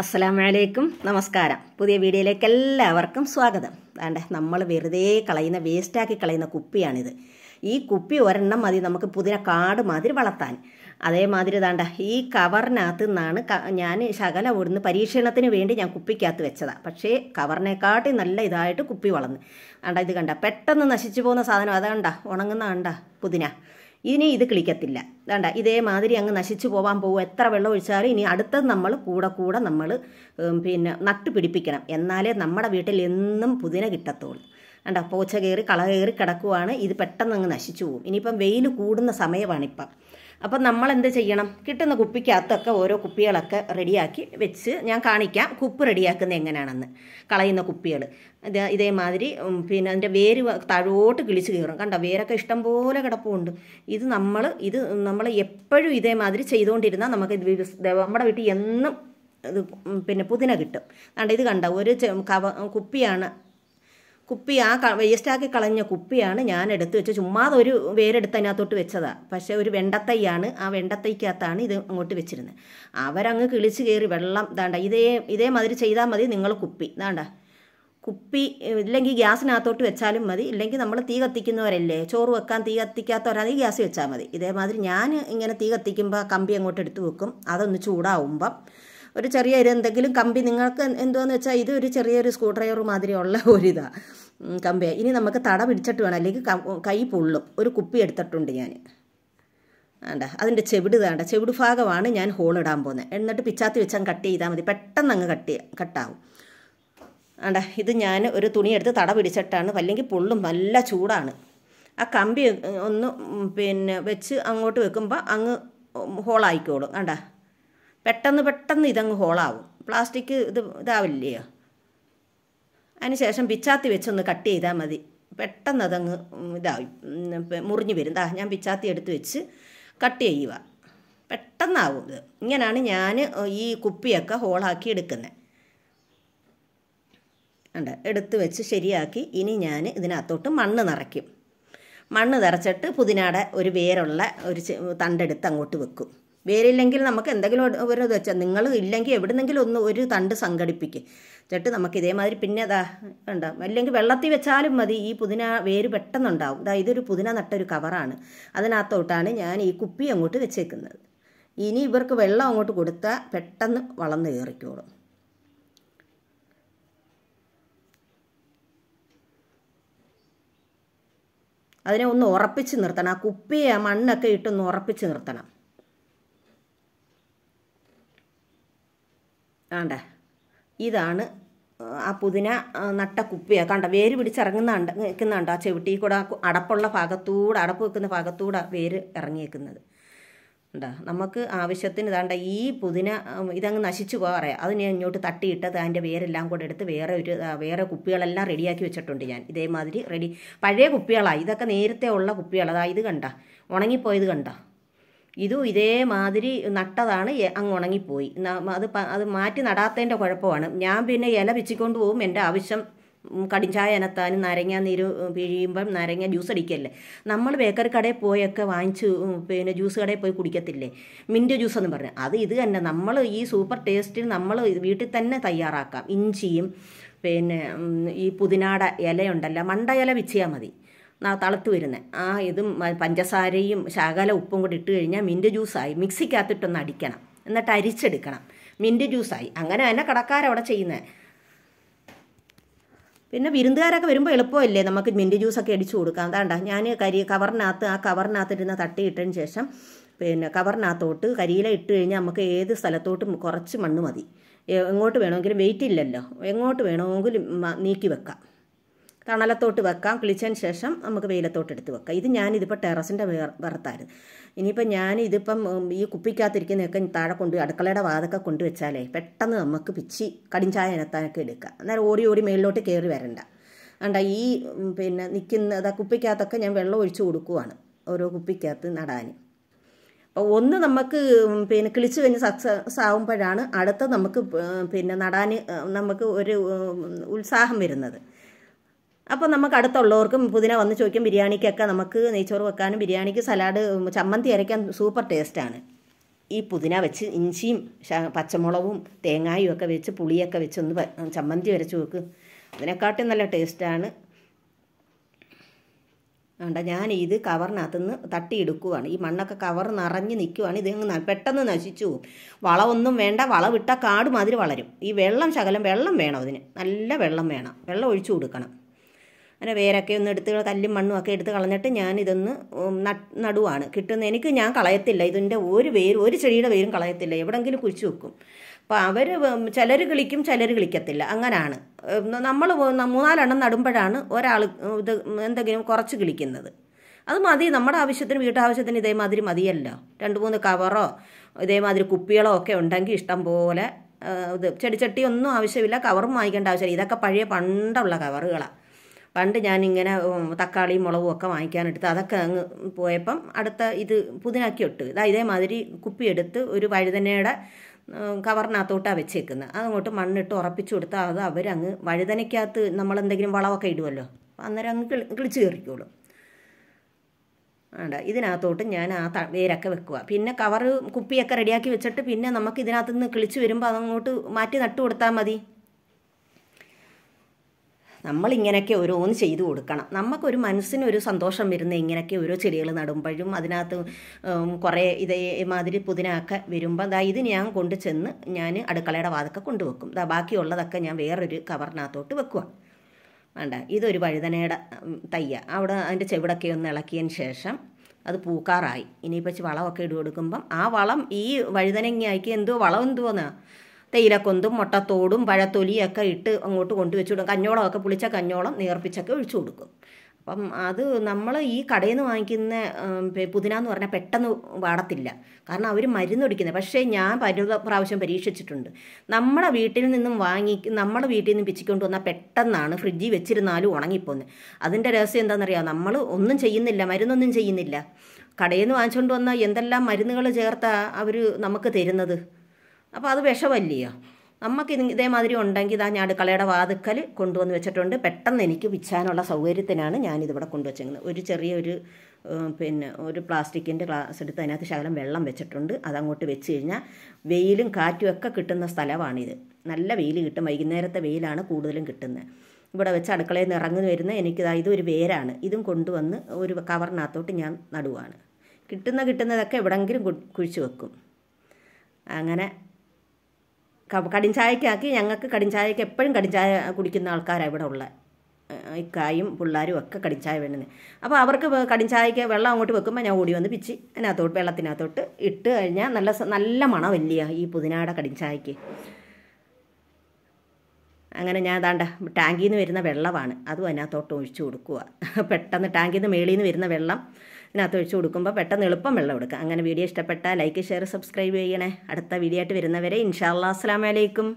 അസ്സാം വലൈക്കും നമസ്കാരം പുതിയ വീഡിയോയിലേക്ക് എല്ലാവർക്കും സ്വാഗതം വേണ്ട നമ്മൾ വെറുതെ കളയുന്ന വേസ്റ്റാക്കി കളയുന്ന കുപ്പിയാണിത് ഈ കുപ്പി ഒരെണ്ണം മതി നമുക്ക് പുതിയ കാട് മാതിരി വളർത്താൻ അതേമാതിരി താണ്ട ഈ കവറിനകത്ത് നിന്നാണ് ഞാൻ ശകല ഓടുന്ന പരീക്ഷണത്തിന് വേണ്ടി ഞാൻ കുപ്പിക്കകത്ത് വെച്ചതാണ് പക്ഷേ കവറിനെക്കാട്ടി നല്ല ഇതായിട്ട് കുപ്പി വളർന്ന് കണ്ട ഇത് കണ്ട പെട്ടെന്ന് നശിച്ചു പോകുന്ന സാധനം അതാണ്ട ഉണങ്ങുന്ന കണ്ട പുതിന ഇനി ഇത് കിളിക്കത്തില്ല വേണ്ട ഇതേമാതിരി അങ്ങ് നശിച്ചു പോകാൻ പോകും എത്ര വെള്ളം ഒഴിച്ചാലും ഇനി അടുത്തത് നമ്മൾ കൂടെ കൂടെ നമ്മൾ പിന്നെ നട്ട് പിടിപ്പിക്കണം എന്നാലേ നമ്മുടെ വീട്ടിൽ എന്നും പുതിന കിട്ടത്തുള്ളൂ വേണ്ട പൂച്ച കയറി കള കയറി കിടക്കുവാണ് ഇത് പെട്ടെന്ന് അങ്ങ് നശിച്ചു പോകും ഇനിയിപ്പം വെയിൽ കൂടുന്ന സമയമാണിപ്പം അപ്പം നമ്മൾ എന്ത് ചെയ്യണം കിട്ടുന്ന കുപ്പിക്കകത്തൊക്കെ ഓരോ കുപ്പികളൊക്കെ റെഡിയാക്കി വെച്ച് ഞാൻ കാണിക്കാം കുപ്പ് റെഡിയാക്കുന്നത് എങ്ങനെയാണെന്ന് കളയുന്ന കുപ്പികൾ ഇത് ഇതേമാതിരി പിന്നെ അതിൻ്റെ വേര് താഴോട്ട് കിളിച്ച് കയറും കണ്ടോ വേരൊക്കെ ഇഷ്ടം പോലെ കിടപ്പുണ്ട് ഇത് നമ്മൾ ഇത് നമ്മൾ എപ്പോഴും ഇതേമാതിരി ചെയ്തുകൊണ്ടിരുന്നാൽ നമുക്ക് നമ്മുടെ വീട്ടിൽ എന്നും ഇത് പിന്നെ പുതിന കിട്ടും കണ്ട ഇത് കണ്ട ഒരു കവ കുപ്പിയാണ് കുപ്പി ആ വേസ്റ്റാക്കി കളഞ്ഞ കുപ്പിയാണ് ഞാൻ എടുത്ത് വെച്ച് ചുമ്മാതെ ഒരു വേരെടുത്ത് അതിനകത്തോട്ട് വെച്ചതാണ് പക്ഷേ ഒരു വെണ്ടത്തൈയാണ് ആ വെണ്ടത്തൈക്കകത്താണ് ഇത് അങ്ങോട്ട് വെച്ചിരുന്നത് അവരങ്ങ് കിളിച്ച് കയറി വെള്ളം ദാണ്ട ഇതേ ഇതേ മാതിരി ചെയ്താൽ മതി നിങ്ങൾ കുപ്പി ദാണ്ട കുപ്പി ഇല്ലെങ്കിൽ ഗ്യാസിനകത്തോട്ട് വെച്ചാലും മതി ഇല്ലെങ്കിൽ നമ്മൾ തീ കത്തിക്കുന്നവരല്ലേ ചോറ് വെക്കാൻ തീ കത്തിക്കാത്തവരാണെങ്കിൽ ഗ്യാസ് വെച്ചാൽ മതി ഇതേമാതിരി ഞാൻ ഇങ്ങനെ തീ കത്തിക്കുമ്പോൾ കമ്പി അങ്ങോട്ട് എടുത്ത് വെക്കും അതൊന്ന് ചൂടാവുമ്പം ഒരു ചെറിയ ഒരു എന്തെങ്കിലും കമ്പി നിങ്ങൾക്ക് എന്തോന്ന് വെച്ചാൽ ഇത് ഒരു ചെറിയൊരു സ്ക്രൂ ഡ്രൈവർ മാതിരിയുള്ള ഇതാ കമ്പിയാ ഇനി നമുക്ക് തട പിടിച്ചിട്ട് വേണം അല്ലെങ്കിൽ കൈ പൊള്ളും ഒരു കുപ്പി എടുത്തിട്ടുണ്ട് ഞാൻ വേണ്ട അതിൻ്റെ ചെവിട് വേണ്ട ചെവിട് ഭാഗമാണ് ഞാൻ ഹോൾ ഇടാൻ പോകുന്നത് എന്നിട്ട് പിച്ചാത്തി വെച്ചാൽ കട്ട് ചെയ്താൽ മതി പെട്ടെന്ന് അങ്ങ് കട്ട് കട്ടാവും വേണ്ട ഇത് ഞാൻ ഒരു തുണിയെടുത്ത് തട പിടിച്ചിട്ടാണ് അല്ലെങ്കിൽ പൊള്ളും നല്ല ചൂടാണ് ആ കമ്പി ഒന്ന് പിന്നെ വെച്ച് അങ്ങോട്ട് വെക്കുമ്പോൾ അങ്ങ് ഹോളായിക്കോളും വേണ്ട പെട്ടെന്ന് പെട്ടെന്ന് ഇതങ്ങ് ഹോളാവും പ്ലാസ്റ്റിക് ഇത് ഇതാവില്ലയോ അതിനുശേഷം പിച്ചാത്തി വെച്ചൊന്ന് കട്ട് ചെയ്താൽ മതി പെട്ടെന്ന് അതങ്ങ് ഇതായി മുറിഞ്ഞു വരും ദാ ഞാൻ പിച്ചാത്തി എടുത്ത് വെച്ച് കട്ട് ചെയ്യുക പെട്ടെന്നാവും ഇത് ഇങ്ങനെയാണ് ഞാൻ ഈ കുപ്പിയൊക്കെ ഹോളാക്കി എടുക്കുന്നത് ഉണ്ട് എടുത്ത് വെച്ച് ശരിയാക്കി ഇനി ഞാൻ ഇതിനകത്തോട്ട് മണ്ണ് നിറയ്ക്കും മണ്ണ് നിറച്ചിട്ട് പുതിനാടെ ഒരു വേരുള്ള ഒരു തണ്ടെടുത്ത് അങ്ങോട്ട് വെക്കും വേരില്ലെങ്കിൽ നമുക്ക് എന്തെങ്കിലും ഒരു ഇത് വെച്ചാൽ നിങ്ങൾ ഇല്ലെങ്കിൽ എവിടുന്നെങ്കിലും ഒന്ന് ഒരു തണ്ട് സംഘടിപ്പിക്കും എന്നിട്ട് നമുക്ക് ഇതേമാതിരി പിന്നെ അതാ ഉണ്ടാവും അല്ലെങ്കിൽ വെള്ളത്തിൽ വെച്ചാലും മതി ഈ പുതിന വേര് പെട്ടെന്നുണ്ടാവും ഇതാ ഇതൊരു പുതിന നട്ടൊരു കവറാണ് അതിനകത്തോട്ടാണ് ഞാൻ ഈ കുപ്പി അങ്ങോട്ട് വെച്ചേക്കുന്നത് ഇനി ഇവർക്ക് വെള്ളം അങ്ങോട്ട് കൊടുത്താൽ പെട്ടെന്ന് വളർന്നു കയറിക്കോളും അതിനെ ഒന്ന് ഉറപ്പിച്ച് നിർത്തണം ആ കുപ്പിയെ മണ്ണൊക്കെ ഇട്ടൊന്ന് ഉറപ്പിച്ച് നിർത്തണം ആണ്ടേ ഇതാണ് ആ പുതിന നട്ട കുപ്പിയാണ് കണ്ട വേര് പിടിച്ചിറങ്ങുന്നുണ്ട് നിൽക്കുന്നുണ്ട് ആ ചെവിട്ടി കൂടെ അടപ്പുള്ള ഭാഗത്തൂടെ അടപ്പ് വെക്കുന്ന ഭാഗത്തൂടെ വേര് ഇറങ്ങിയേക്കുന്നത് ഉണ്ടോ നമുക്ക് ആവശ്യത്തിന് ഇതാണ്ട ഈ പുതിന ഇതങ്ങ് നശിച്ചു പോകാറേ അത് ഞാൻ ഇങ്ങോട്ട് തട്ടിയിട്ടത് അതിൻ്റെ വേരെല്ലാം കൂടെ എടുത്ത് വേറെ ഒരു വേറെ കുപ്പികളെല്ലാം റെഡിയാക്കി വെച്ചിട്ടുണ്ട് ഞാൻ ഇതേമാതിരി റെഡി പഴയ കുപ്പികളാണ് ഇതൊക്കെ നേരത്തെ ഉള്ള കുപ്പികളാണ് അതാ ഇത് കണ്ട ഉണങ്ങിപ്പോയത് കണ്ട ഇതും ഇതേമാതിരി നട്ടതാണ് അങ്ങ് ഉണങ്ങിപ്പോയി അത് അത് മാറ്റി നടാത്തതിൻ്റെ കുഴപ്പമാണ് ഞാൻ പിന്നെ ഇല വെച്ചിക്കൊണ്ട് പോകും എൻ്റെ ആവശ്യം കടിഞ്ചായ അനത്താനും നരങ്ങ നീര് പിഴിയുമ്പം നരങ്ങ ജ്യൂസ് അടിക്കല്ലേ നമ്മൾ ബേക്കറി കടയിൽ പോയൊക്കെ വാങ്ങിച്ച് പിന്നെ ജ്യൂസ് കടയിൽ പോയി കുടിക്കത്തില്ലേ മിൻറ്റ് ജ്യൂസ് എന്ന് പറഞ്ഞു അത് ഇത് തന്നെ നമ്മൾ ഈ സൂപ്പർ ടേസ്റ്റിൽ നമ്മൾ വീട്ടിൽ തന്നെ തയ്യാറാക്കാം ഇഞ്ചിയും പിന്നെ ഈ പുതിനാട ഇലയുണ്ടല്ലോ മണ്ട ഇല വിച്ചിയാൽ മതി തളത്ത് വരുന്നത് ആ ഇതും പഞ്ചസാരയും ശകല ഉപ്പും കൂടി ഇട്ട് കഴിഞ്ഞാൽ മിൻറ്റ് ജ്യൂസായി മിക്സിക്കകത്തിട്ടൊന്ന് അടിക്കണം എന്നിട്ട് അരിച്ചെടുക്കണം മിൻറ്റ് ജ്യൂസായി അങ്ങനെ തന്നെ കടക്കാരവിടെ ചെയ്യുന്നത് പിന്നെ വിരുന്നുകാരൊക്കെ വരുമ്പോൾ എളുപ്പമല്ലേ നമുക്ക് മിൻറ്റ് ജ്യൂസൊക്കെ അടിച്ചു കൊടുക്കാം അതാണ്ട ഞാൻ കരി കവറിനകത്ത് ആ കവറിനകത്തിരുന്ന തട്ടിയിട്ടതിന് ശേഷം പിന്നെ കവറിനകത്തോട്ട് കരിയില ഇട്ട് കഴിഞ്ഞാൽ നമുക്ക് ഏത് സ്ഥലത്തോട്ടും കുറച്ച് മണ്ണ് മതി എങ്ങോട്ട് വേണമെങ്കിലും വെയിറ്റ് ഇല്ലല്ലോ എങ്ങോട്ട് വേണമെങ്കിലും നീക്കി വെക്കാം തണലത്തോട്ട് വെക്കാം കിളിച്ചതിന് ശേഷം നമുക്ക് വെയിലത്തോട്ട് എടുത്ത് വെക്കാം ഇത് ഞാനിതിപ്പോൾ ടെറസിൻ്റെ വറുത്തായിരുന്നു ഇനിയിപ്പോൾ ഞാൻ ഇതിപ്പം ഈ കുപ്പിക്കകത്തിരിക്കുന്നതൊക്കെ താഴെ കൊണ്ട് അടുക്കളയുടെ വാതൊക്കെ കൊണ്ടുവച്ചാലേ പെട്ടെന്ന് നമുക്ക് പിച്ചി കടിഞ്ചായ ഇനത്താനൊക്കെ എടുക്കാം അന്നേരം ഓടി ഓടി മേളിലോട്ട് കയറി വരണ്ട അണ്ട ഈ പിന്നെ നിൽക്കുന്നത് ആ കുപ്പിക്കകത്തൊക്കെ ഞാൻ വെള്ളം ഒഴിച്ചു കൊടുക്കുവാണ് ഓരോ കുപ്പിക്കകത്ത് നടാൻ അപ്പോൾ ഒന്ന് നമുക്ക് പിന്നെ കിളിച്ച് കഴിഞ്ഞ് സക്സസ് ആകുമ്പോഴാണ് അടുത്ത നമുക്ക് പിന്നെ നടാൻ നമുക്ക് ഒരു ഉത്സാഹം വരുന്നത് അപ്പോൾ നമുക്ക് അടുത്തുള്ളവർക്കും പുതിന വന്ന് ചോദിക്കും ബിരിയാണിക്കൊക്കെ നമുക്ക് നെയ്ച്ചോറ് വെക്കാനും ബിരിയാണിക്ക് സലാഡ് ചമ്മന്തി അരയ്ക്കാൻ സൂപ്പർ ടേസ്റ്റാണ് ഈ പുതിന വെച്ച് ഇഞ്ചിയും പച്ചമുളകും തേങ്ങായും ഒക്കെ വെച്ച് പുളിയൊക്കെ വെച്ച് ഒന്ന് ചമ്മന്തി വരച്ച് വെക്ക് അതിനെക്കാട്ടും നല്ല ടേസ്റ്റാണ് വേണ്ട ഞാൻ ഇത് കവറിനകത്ത് നിന്ന് തട്ടിയെടുക്കുവാണ് ഈ മണ്ണൊക്കെ കവർ നിറഞ്ഞ് നിൽക്കുവാണ് ഇത് പെട്ടെന്ന് നശിച്ചു പോകും വളമൊന്നും വേണ്ട വളവിട്ടാൽ കാട് മാതിരി വളരും ഈ വെള്ളം ശകലം വെള്ളം വേണം അതിന് നല്ല വെള്ളം വേണം വെള്ളം ഒഴിച്ചു കൊടുക്കണം അങ്ങനെ വേരൊക്കെ ഒന്ന് എടുത്ത് കല്ലും മണ്ണും ഒക്കെ എടുത്ത് കളഞ്ഞിട്ട് ഞാൻ ഇതൊന്ന് നടുവാണ് കിട്ടുന്ന എനിക്ക് ഞാൻ കളയത്തില്ല ഇതിൻ്റെ ഒരു വേര് ഒരു ചെടിയുടെ വേരും കളയത്തില്ല എവിടെങ്കിലും കുഴിച്ചു വെക്കും അപ്പോൾ അവർ ചിലർ കിളിക്കും ചിലർ കിളിക്കത്തില്ല അങ്ങനെയാണ് നമ്മൾ മൂന്നാലെണ്ണം നടുമ്പോഴാണ് ഒരാൾ ഇത് എന്തെങ്കിലും കുറച്ച് കിളിക്കുന്നത് അത് മതി നമ്മുടെ ആവശ്യത്തിന് വീട്ടാവശ്യത്തിന് ഇതേമാതിരി മതിയല്ലോ രണ്ട് മൂന്ന് കവറോ ഇതേമാതിരി കുപ്പികളോ ഒക്കെ ഉണ്ടെങ്കിൽ ഇഷ്ടം പോലെ ഇത് ചെടിച്ചട്ടി ഒന്നും ആവശ്യമില്ല കവറും വാങ്ങിക്കേണ്ട ആവശ്യമില്ല ഇതൊക്കെ പഴയ പണ്ടുള്ള കവറുകളാണ് പണ്ട് ഞാനിങ്ങനെ തക്കാളിയും മുളകും ഒക്കെ വാങ്ങിക്കാനെടുത്ത് അതൊക്കെ അങ്ങ് പോയപ്പം അടുത്ത ഇത് പുതിനാക്കി ഇട്ട് ഇതാ ഇതേമാതിരി കുപ്പിയെടുത്ത് ഒരു വഴുതനയുടെ കവറിനകത്തോട്ടാണ് വെച്ചേക്കുന്നത് അതങ്ങോട്ട് മണ്ണിട്ട് ഉറപ്പിച്ചു കൊടുത്താൽ അത് അവരങ്ങ് വഴുതനയ്ക്കകത്ത് നമ്മളെന്തെങ്കിലും വളമൊക്കെ ഇടുമല്ലോ അന്നേരം അങ്ങ് കിളി കിളിച്ച് കയറിക്കോളും ഉണ്ട് ഇതിനകത്തോട്ട് ഞാൻ ആ വേരൊക്കെ വെക്കുക പിന്നെ കവറ് കുപ്പിയൊക്കെ റെഡിയാക്കി വെച്ചിട്ട് പിന്നെ നമുക്ക് ഇതിനകത്തുനിന്ന് കിളിച്ച് വരുമ്പോൾ അതങ്ങോട്ട് മാറ്റി നട്ടു കൊടുത്താൽ മതി നമ്മളിങ്ങനെയൊക്കെ ഓരോന്ന് ചെയ്തു കൊടുക്കണം നമുക്കൊരു മനസ്സിനൊരു സന്തോഷം വരുന്ന ഇങ്ങനെയൊക്കെ ഓരോ ചെടികൾ നടുമ്പോഴും അതിനകത്ത് കുറേ ഇതേമാതിരി പുതിനൊക്കെ വരുമ്പോൾ ദാ ഇത് ഞാൻ കൊണ്ട് ചെന്ന് ഞാൻ അടുക്കളയുടെ വാതൊക്കെ കൊണ്ടുവെക്കും ദാ ബാക്കിയുള്ളതൊക്കെ ഞാൻ വേറൊരു കവറിനകത്തോട്ട് വെക്കുക വേണ്ട ഇതൊരു വഴുതനയുടെ തയ്യ അവിടെ അതിൻ്റെ ചെവിടൊക്കെ ഒന്ന് ഇളക്കിയതിന് ശേഷം അത് പൂക്കാറായി ഇനിയിപ്പോൾ വളമൊക്കെ ഇടു കൊടുക്കുമ്പം ആ വളം ഈ വഴുതനങ്ങയ്ക്ക് എന്തോ വളം എന്തോന്നാണ് തേയിലക്കൊന്തും മുട്ടത്തോടും പഴത്തൊലിയൊക്കെ ഇട്ട് അങ്ങോട്ട് കൊണ്ടുവച്ചു കൊടുക്കും കഞ്ഞോളമൊക്കെ പുളിച്ച കഞ്ഞോളം നേർപ്പിച്ചൊക്കെ ഒഴിച്ചു കൊടുക്കും അപ്പം അത് നമ്മൾ ഈ കടയിൽ നിന്ന് വാങ്ങിക്കുന്ന പുതിന എന്ന് പറഞ്ഞാൽ പെട്ടെന്ന് വാടത്തില്ല കാരണം അവർ ഒടിക്കുന്നത് പക്ഷേ ഞാൻ പരുത പ്രാവശ്യം പരീക്ഷിച്ചിട്ടുണ്ട് നമ്മുടെ വീട്ടിൽ നിന്നും വാങ്ങി നമ്മുടെ വീട്ടിൽ നിന്നും പിച്ചിക്കൊണ്ട് വന്നാൽ പെട്ടെന്നാണ് ഫ്രിഡ്ജിൽ വെച്ചിരുന്നാലും ഉണങ്ങിപ്പോന്ന് അതിൻ്റെ രഹസ്യം എന്താണെന്നറിയോ നമ്മൾ ഒന്നും ചെയ്യുന്നില്ല മരുന്നൊന്നും ചെയ്യുന്നില്ല കടയിൽ നിന്ന് വാങ്ങിച്ചുകൊണ്ട് വന്നാൽ എന്തെല്ലാം മരുന്നുകൾ ചേർത്താ അവർ നമുക്ക് തരുന്നത് അപ്പോൾ അത് വിഷമല്ലയോ നമുക്ക് ഇതേമാതിരി ഉണ്ടെങ്കിൽ ഇതാ ഞാൻ അടുക്കളയുടെ വാതുക്കൽ കൊണ്ടുവന്ന് വെച്ചിട്ടുണ്ട് പെട്ടെന്ന് എനിക്ക് പിച്ചാനുള്ള സൗകര്യത്തിനാണ് ഞാനിതിവിടെ കൊണ്ടുവച്ചേക്കുന്നത് ഒരു ചെറിയൊരു പിന്നെ ഒരു പ്ലാസ്റ്റിക്കിൻ്റെ ഗ്ലാസ് എടുത്ത് അതിനകത്ത് ശകലം വെള്ളം വെച്ചിട്ടുണ്ട് അതങ്ങോട്ട് വെച്ച് കഴിഞ്ഞാൽ വെയിലും കാറ്റും ഒക്കെ കിട്ടുന്ന സ്ഥലമാണിത് നല്ല വെയിൽ കിട്ടും വൈകുന്നേരത്തെ വെയിലാണ് കൂടുതലും കിട്ടുന്നത് ഇവിടെ വെച്ച് അടുക്കളയിൽ നിന്ന് ഇറങ്ങി വരുന്ന എനിക്കിതാ ഇതൊരു വേരാണ് ഇതും കൊണ്ടുവന്ന് ഒരു കവറിനകത്തോട്ട് ഞാൻ നടുവാണ് കിട്ടുന്ന കിട്ടുന്നതൊക്കെ എവിടെങ്കിലും കുഴിച്ചു വെക്കും അങ്ങനെ കടിഞ്ചായക്കാക്കി ഞങ്ങൾക്ക് കടിഞ്ചായക്ക് എപ്പോഴും കടിഞ്ചായ കുടിക്കുന്ന ആൾക്കാരാണ് ഇവിടെ ഉള്ളത് ഇക്കായും പിള്ളേരും ഒക്കെ കടിഞ്ചായ വേണ്ടത് അപ്പോൾ അവർക്ക് കടിഞ്ചായക്ക് വെള്ളം അങ്ങോട്ട് വെക്കുമ്പോൾ ഞാൻ ഓടി വന്ന് പിച്ചി അതിനകത്തോട്ട് വെള്ളത്തിനകത്തോട്ട് ഇട്ട് കഴിഞ്ഞാൽ നല്ല നല്ല വലിയ ഈ പുതിനാട കടിഞ്ചായക്ക് അങ്ങനെ ഞാൻ അതാണ്ട ടാങ്കിൽ നിന്ന് വരുന്ന വെള്ളമാണ് അതും അതിനകത്തോട്ട് ഒഴിച്ചു കൊടുക്കുക പെട്ടെന്ന് ടാങ്കിൽ നിന്ന് മേളിൽ നിന്ന് വരുന്ന വെള്ളം ഇതിനകത്ത് ഒഴിച്ചു കൊടുക്കുമ്പോൾ പെട്ടെന്ന് എളുപ്പം വെള്ളം എടുക്കുക അങ്ങനെ വീഡിയോ ഇഷ്ടപ്പെട്ടാൽ ലൈക്ക് ഷെയർ സബ്സ്ക്രൈബ് ചെയ്യണേ അടുത്ത വീഡിയോ ആയിട്ട് വരുന്നവരെ ഇൻഷാല്ലാ അസ്സാം വലൈക്കും